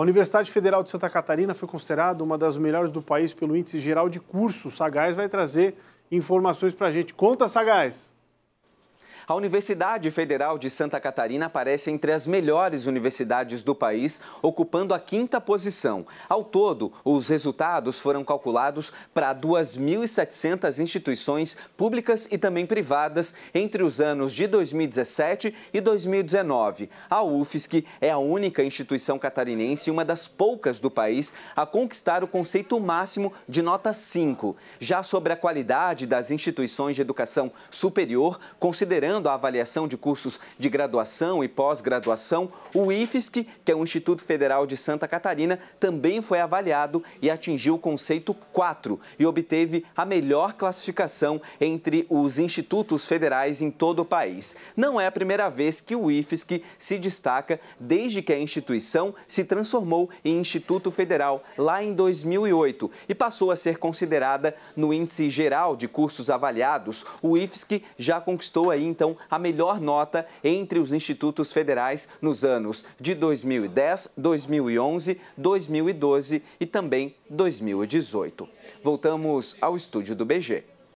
A Universidade Federal de Santa Catarina foi considerada uma das melhores do país pelo Índice Geral de Cursos. Sagaz vai trazer informações para a gente. Conta, Sagaz! A Universidade Federal de Santa Catarina aparece entre as melhores universidades do país, ocupando a quinta posição. Ao todo, os resultados foram calculados para 2.700 instituições públicas e também privadas entre os anos de 2017 e 2019. A UFSC é a única instituição catarinense e uma das poucas do país a conquistar o conceito máximo de nota 5. Já sobre a qualidade das instituições de educação superior, considerando Visando a avaliação de cursos de graduação e pós-graduação, o IFSC, que é o Instituto Federal de Santa Catarina, também foi avaliado e atingiu o conceito 4 e obteve a melhor classificação entre os institutos federais em todo o país. Não é a primeira vez que o IFSC se destaca desde que a instituição se transformou em Instituto Federal lá em 2008 e passou a ser considerada no índice geral de cursos avaliados. O IFSC já conquistou aí então a melhor nota entre os institutos federais nos anos de 2010, 2011, 2012 e também 2018. Voltamos ao estúdio do BG.